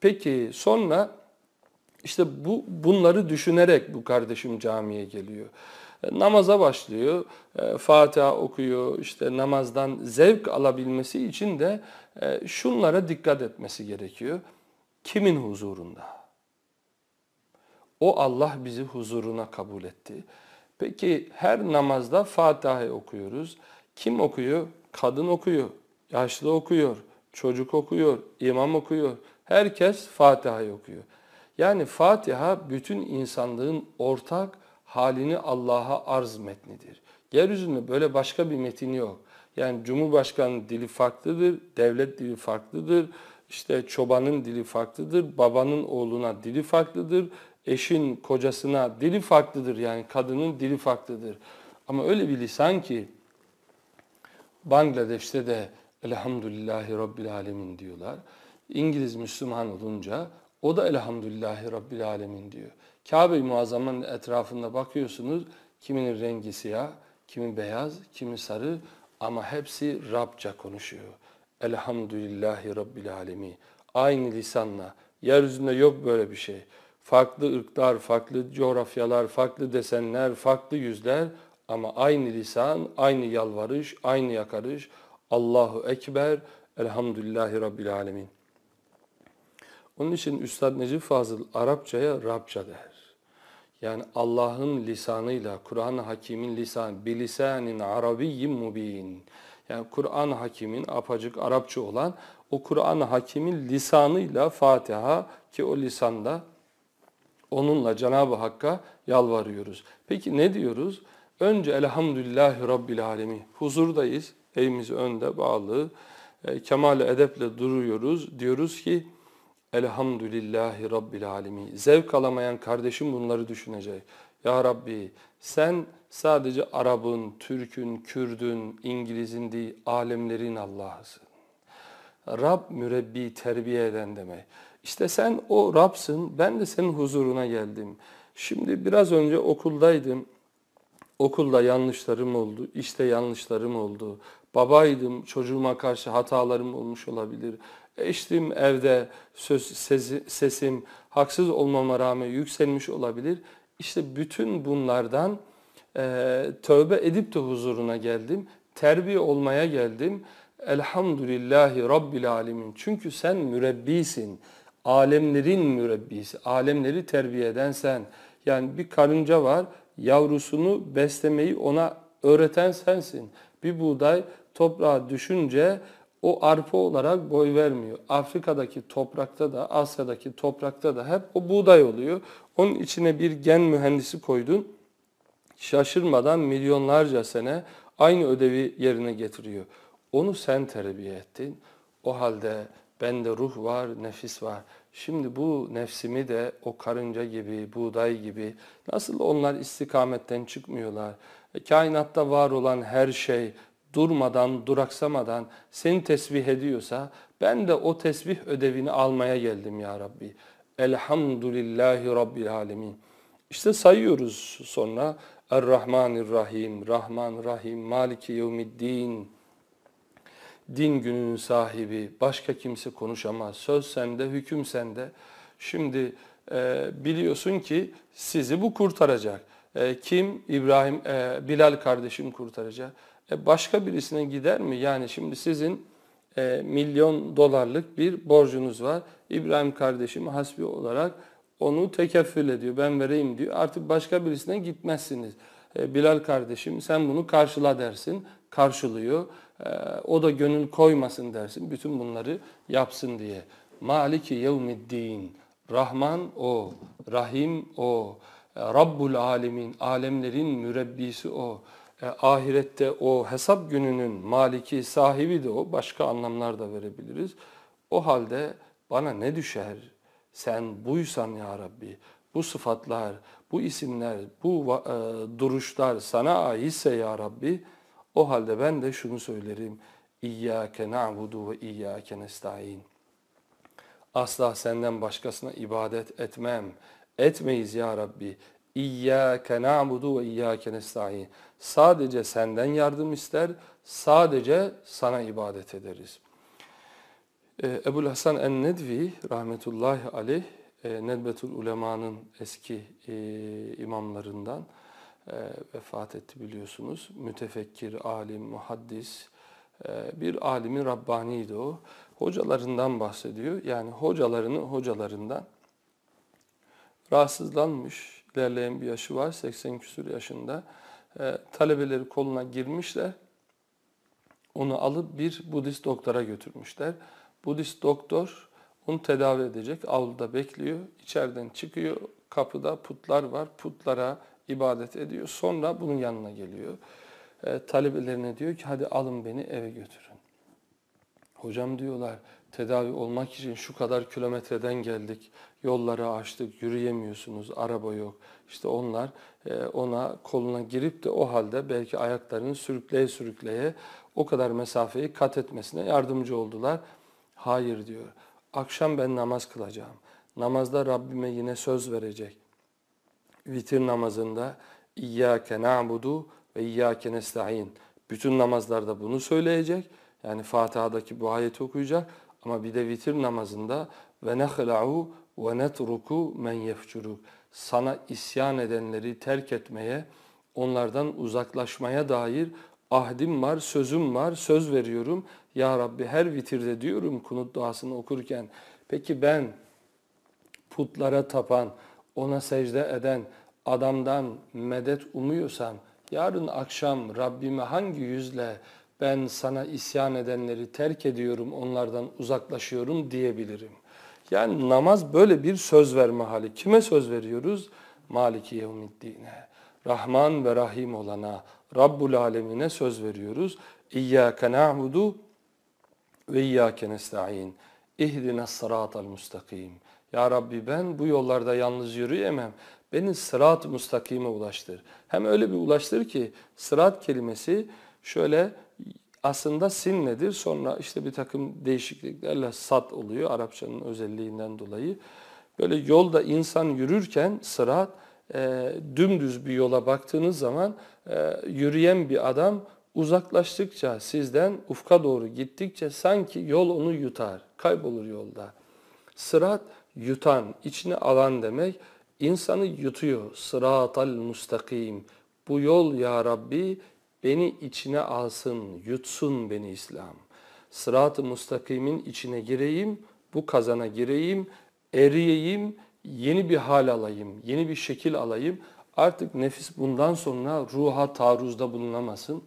Peki sonra işte bu bunları düşünerek bu kardeşim camiye geliyor. E, namaza başlıyor, e, Fatiha okuyor, işte namazdan zevk alabilmesi için de e, şunlara dikkat etmesi gerekiyor. Kimin huzurunda? O Allah bizi huzuruna kabul etti. Peki her namazda Fatiha'yı okuyoruz. Kim okuyor? Kadın okuyor, yaşlı okuyor, çocuk okuyor, imam okuyor, Herkes Fatiha okuyor. Yani Fatiha bütün insanlığın ortak halini Allah'a arz metnidir. Yeryüzünde böyle başka bir metin yok. Yani Cumhurbaşkanı dili farklıdır, devlet dili farklıdır, işte çobanın dili farklıdır, babanın oğluna dili farklıdır, eşin kocasına dili farklıdır yani kadının dili farklıdır. Ama öyle bir lisan ki Bangladeş'te de elhamdülillahi rabbil alemin diyorlar. İngiliz Müslüman olunca o da elhamdülillahi Rabbil Alemin diyor. Kabe-i Muazzam'ın etrafında bakıyorsunuz kiminin rengi siyah, kimi beyaz, kimi sarı ama hepsi Rabça konuşuyor. Elhamdülillahi Rabbil Alemi. Aynı lisanla. Yeryüzünde yok böyle bir şey. Farklı ırklar, farklı coğrafyalar, farklı desenler, farklı yüzler ama aynı lisan, aynı yalvarış, aynı yakarış. Allahu Ekber, Elhamdülillahi Rabbil Alemin. Onun için Üstad Necip Fazıl Arapçaya Rabça der. Yani Allah'ın lisanıyla, Kur'an-ı Hakim'in lisanı, bilisanin arabiyyin mubin. Yani Kur'an-ı Hakim'in apacık Arapça olan o Kur'an-ı Hakim'in lisanıyla Fatiha ki o lisanda onunla Cenab-ı Hakk'a yalvarıyoruz. Peki ne diyoruz? Önce elhamdülillahi rabbil Alemi. Huzurdayız. Elimiz önde bağlı. E, kemal edeple duruyoruz. Diyoruz ki Elhamdülillahi Rabbil Alemin. Zevk alamayan kardeşim bunları düşünecek. Ya Rabbi sen sadece Arap'ın, Türk'ün, Kürd'ün, İngiliz'in değil alemlerin Allah'ısın. Rab mürebbi terbiye eden demek. İşte sen o Rab'sın ben de senin huzuruna geldim. Şimdi biraz önce okuldaydım. Okulda yanlışlarım oldu, işte yanlışlarım oldu, babaydım, çocuğuma karşı hatalarım olmuş olabilir. Eştim evde, söz, sesi, sesim haksız olmama rağmen yükselmiş olabilir. İşte bütün bunlardan e, tövbe edip de huzuruna geldim. Terbiye olmaya geldim. Elhamdülillahi Rabbil Alemin. Çünkü sen mürebbisin. Alemlerin mürebbisi. Alemleri terbiye eden sen. Yani bir karınca var. Yavrusunu beslemeyi ona öğreten sensin. Bir buğday toprağa düşünce o arpa olarak boy vermiyor. Afrika'daki toprakta da Asya'daki toprakta da hep o buğday oluyor. Onun içine bir gen mühendisi koydun. Şaşırmadan milyonlarca sene aynı ödevi yerine getiriyor. Onu sen terbiye ettin. O halde bende ruh var, nefis var. Şimdi bu nefsimi de o karınca gibi, buğday gibi nasıl onlar istikametten çıkmıyorlar? E, kainatta var olan her şey durmadan, duraksamadan seni tesbih ediyorsa ben de o tesbih ödevini almaya geldim ya Rabbi. Elhamdülillahi Rabbil Alemin. İşte sayıyoruz sonra Er-Rahmanir-Rahim, Rahman-Rahim, Maliki Yevmiddin. Din gününün sahibi, başka kimse konuşamaz. Söz sende, hüküm sende. Şimdi e, biliyorsun ki sizi bu kurtaracak. E, kim? İbrahim, e, Bilal kardeşim kurtaracak. E, başka birisine gider mi? Yani şimdi sizin e, milyon dolarlık bir borcunuz var. İbrahim kardeşim hasbi olarak onu tekeffül ediyor. Ben vereyim diyor. Artık başka birisine gitmezsiniz. E, Bilal kardeşim sen bunu karşıla dersin. Karşılıyor. E, o da gönül koymasın dersin. Bütün bunları yapsın diye. Maliki yevmiddin. Rahman o. Rahim o. E, Rabbul alemin. Alemlerin mürebbisi o. E, ahirette o hesap gününün maliki, sahibi de o. Başka anlamlar da verebiliriz. O halde bana ne düşer? Sen buysan ya Rabbi. Bu sıfatlar, bu isimler, bu e, duruşlar sana aitse ya Rabbi o halde ben de şunu söylerim. İyyâke na'budu ve iyyâke nesta'in. Asla senden başkasına ibadet etmem. Etmeyiz ya Rabbi. İyyâke na'budu ve iyyâke nesta'in. Sadece senden yardım ister, sadece sana ibadet ederiz. Ee, Ebul Hasan en-Nedvi rahmetullahi aleyh, e, Nedbetül Ulema'nın eski e, imamlarından e, vefat etti biliyorsunuz. Mütefekkir, alim, muhaddis, bir alimin Rabbani'ydi o. Hocalarından bahsediyor. Yani hocalarını hocalarından rahatsızlanmış, ilerleyen bir yaşı var. 80 küsur yaşında. E, talebeleri koluna girmişler. Onu alıp bir Budist doktora götürmüşler. Budist doktor onu tedavi edecek. Avluda bekliyor. içeriden çıkıyor. Kapıda putlar var. Putlara ibadet ediyor. Sonra bunun yanına geliyor. E, talebelerine diyor ki hadi alın beni eve götürün. Hocam diyorlar tedavi olmak için şu kadar kilometreden geldik. Yolları açtık, yürüyemiyorsunuz, araba yok. İşte onlar e, ona koluna girip de o halde belki ayaklarını sürükleye sürükleye o kadar mesafeyi kat etmesine yardımcı oldular. Hayır diyor. Akşam ben namaz kılacağım. Namazda Rabbime yine söz verecek. Vitir namazında İyyâke na'budu ve İyyâke nesta'in. Bütün namazlarda bunu söyleyecek yani Fatiha'daki bu ayeti okuyacak ama bir de vitir namazında ve nehla'u ve netruku men yefcuruk. Sana isyan edenleri terk etmeye, onlardan uzaklaşmaya dair ahdim var, sözüm var, söz veriyorum. Ya Rabbi her vitirde diyorum kunut duasını okurken. Peki ben putlara tapan, ona secde eden adamdan medet umuyorsam yarın akşam Rabbime hangi yüzle ben sana isyan edenleri terk ediyorum, onlardan uzaklaşıyorum diyebilirim. Yani namaz böyle bir söz verme hali. Kime söz veriyoruz? Maliki yevmiddine. Rahman ve Rahim olana, Rabbul Alemine söz veriyoruz. İyyâke na'budu ve iyyâke nesta'in. İhdine sıratal mustakim. Ya Rabbi ben bu yollarda yalnız yürüyemem. Beni sırat-ı mustakime ulaştır. Hem öyle bir ulaştır ki sırat kelimesi şöyle aslında sin nedir? Sonra işte bir takım değişikliklerle sat oluyor Arapçanın özelliğinden dolayı. Böyle yolda insan yürürken sırat e, dümdüz bir yola baktığınız zaman e, yürüyen bir adam uzaklaştıkça sizden ufka doğru gittikçe sanki yol onu yutar, kaybolur yolda. Sırat yutan, içine alan demek insanı yutuyor. Sıratal mustakim. Bu yol ya Rabbi Beni içine alsın, yutsun beni İslam. Sırat-ı mustakimin içine gireyim, bu kazana gireyim, eriyeyim, yeni bir hal alayım, yeni bir şekil alayım. Artık nefis bundan sonra ruha taarruzda bulunamasın.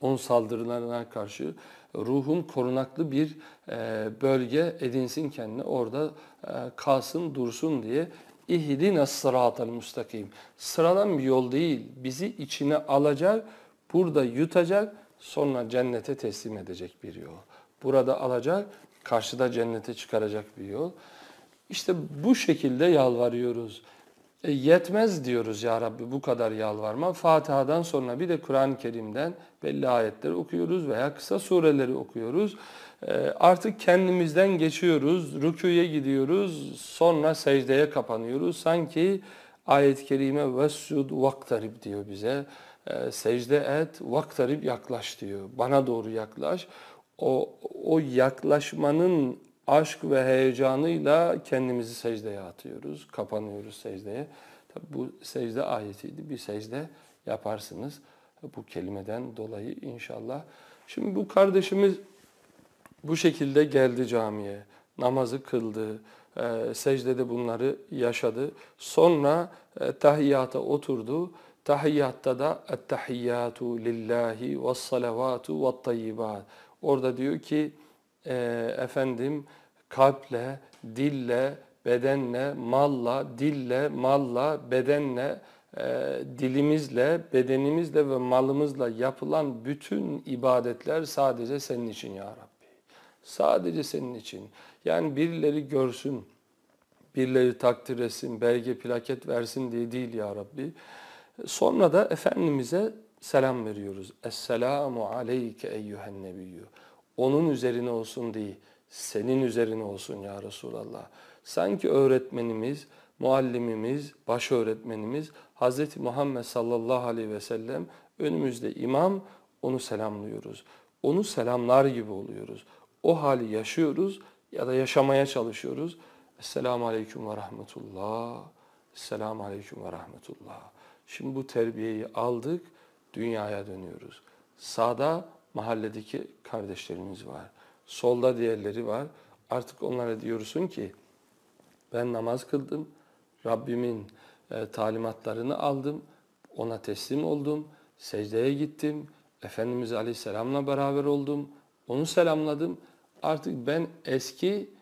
On saldırılarına karşı ruhum korunaklı bir e, bölge edinsin kendine. Orada e, kalsın, dursun diye ihdine sıratel müstakim. Sıradan bir yol değil. Bizi içine alacak Burada yutacak, sonra cennete teslim edecek bir yol. Burada alacak, karşıda cennete çıkaracak bir yol. İşte bu şekilde yalvarıyoruz. E, yetmez diyoruz ya Rabbi bu kadar yalvarma. Fatiha'dan sonra bir de Kur'an-ı Kerim'den belli ayetleri okuyoruz veya kısa sureleri okuyoruz. E, artık kendimizden geçiyoruz, rüküye gidiyoruz, sonra secdeye kapanıyoruz. Sanki ayet-i kerime vesud vaktarib diyor bize. Ee, secde et, vaktarib yaklaş diyor. Bana doğru yaklaş. O, o yaklaşmanın aşk ve heyecanıyla kendimizi secdeye atıyoruz. Kapanıyoruz secdeye. Tabi bu secde ayetiydi. Bir secde yaparsınız. Bu kelimeden dolayı inşallah. Şimdi bu kardeşimiz bu şekilde geldi camiye. Namazı kıldı. E, secdede bunları yaşadı. Sonra e, tahiyyata oturdu. Tahiyyatta da ettehiyyatu lillahi ve salavatu ve tayyibat. Orada diyor ki e, efendim kalple, dille, bedenle, malla, dille, malla, bedenle, e, dilimizle, bedenimizle ve malımızla yapılan bütün ibadetler sadece senin için ya Rabbi. Sadece senin için. Yani birileri görsün, birileri takdir etsin, belge plaket versin diye değil ya Rabbi. Sonra da Efendimiz'e selam veriyoruz. Esselamu aleyke eyyühen nebiyyü. Onun üzerine olsun değil, senin üzerine olsun ya Resulallah. Sanki öğretmenimiz, muallimimiz, baş öğretmenimiz Hz. Muhammed sallallahu aleyhi ve sellem önümüzde imam, onu selamlıyoruz. Onu selamlar gibi oluyoruz. O hali yaşıyoruz ya da yaşamaya çalışıyoruz. Esselamu Aleyküm ve Rahmetullah. Esselamu Aleyküm ve Rahmetullah. Şimdi bu terbiyeyi aldık, dünyaya dönüyoruz. Sağda mahalledeki kardeşlerimiz var. Solda diğerleri var. Artık onlara diyorsun ki ben namaz kıldım. Rabbimin e, talimatlarını aldım. Ona teslim oldum. Secdeye gittim. Efendimiz Aleyhisselam'la beraber oldum. Onu selamladım. Artık ben eski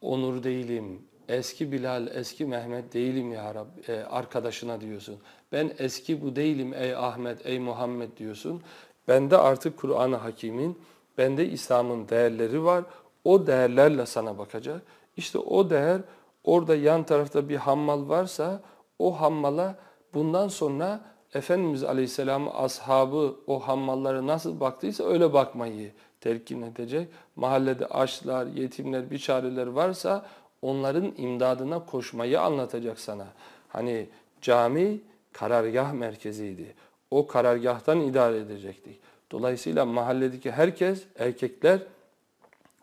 Onur değilim eski Bilal, eski Mehmet değilim ya Rabbi, e, arkadaşına diyorsun. Ben eski bu değilim ey Ahmet, ey Muhammed diyorsun. Bende artık Kur'an-ı Hakim'in, bende İslam'ın değerleri var. O değerlerle sana bakacak. İşte o değer orada yan tarafta bir hammal varsa o hammala bundan sonra Efendimiz Aleyhisselam'ı ashabı o hammallara nasıl baktıysa öyle bakmayı telkin edecek. Mahallede açlar, yetimler, biçareler varsa onların imdadına koşmayı anlatacak sana. Hani cami karargah merkeziydi. O karargahtan idare edecektik. Dolayısıyla mahalledeki herkes, erkekler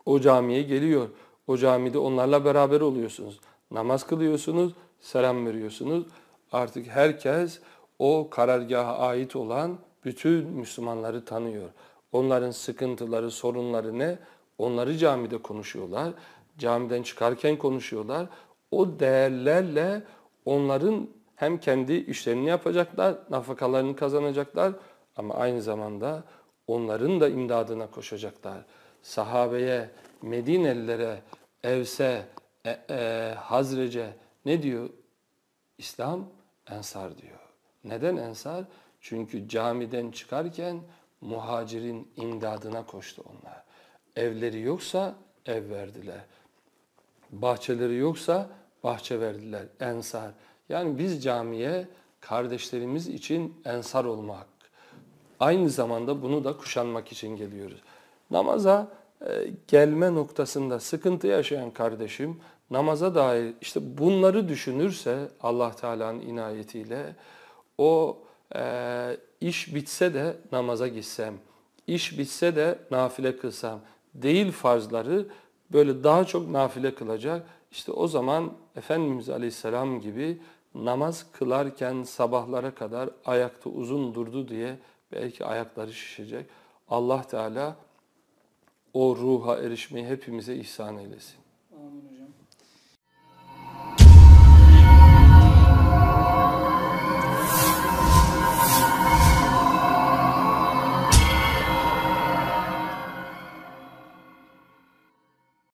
o camiye geliyor. O camide onlarla beraber oluyorsunuz. Namaz kılıyorsunuz, selam veriyorsunuz. Artık herkes o karargaha ait olan bütün Müslümanları tanıyor. Onların sıkıntıları, sorunları ne? Onları camide konuşuyorlar camiden çıkarken konuşuyorlar. O değerlerle onların hem kendi işlerini yapacaklar, nafakalarını kazanacaklar ama aynı zamanda onların da imdadına koşacaklar. Sahabeye, Medinelilere, Evse, e, e, Hazrece ne diyor? İslam ensar diyor. Neden ensar? Çünkü camiden çıkarken muhacirin imdadına koştu onlar. Evleri yoksa ev verdiler bahçeleri yoksa bahçe verdiler ensar. Yani biz camiye kardeşlerimiz için ensar olmak. Aynı zamanda bunu da kuşanmak için geliyoruz. Namaza e, gelme noktasında sıkıntı yaşayan kardeşim namaza dair işte bunları düşünürse Allah Teala'nın inayetiyle o e, iş bitse de namaza gitsem, iş bitse de nafile kılsam değil farzları böyle daha çok nafile kılacak. İşte o zaman Efendimiz Aleyhisselam gibi namaz kılarken sabahlara kadar ayakta uzun durdu diye belki ayakları şişecek. Allah Teala o ruha erişmeyi hepimize ihsan eylesin.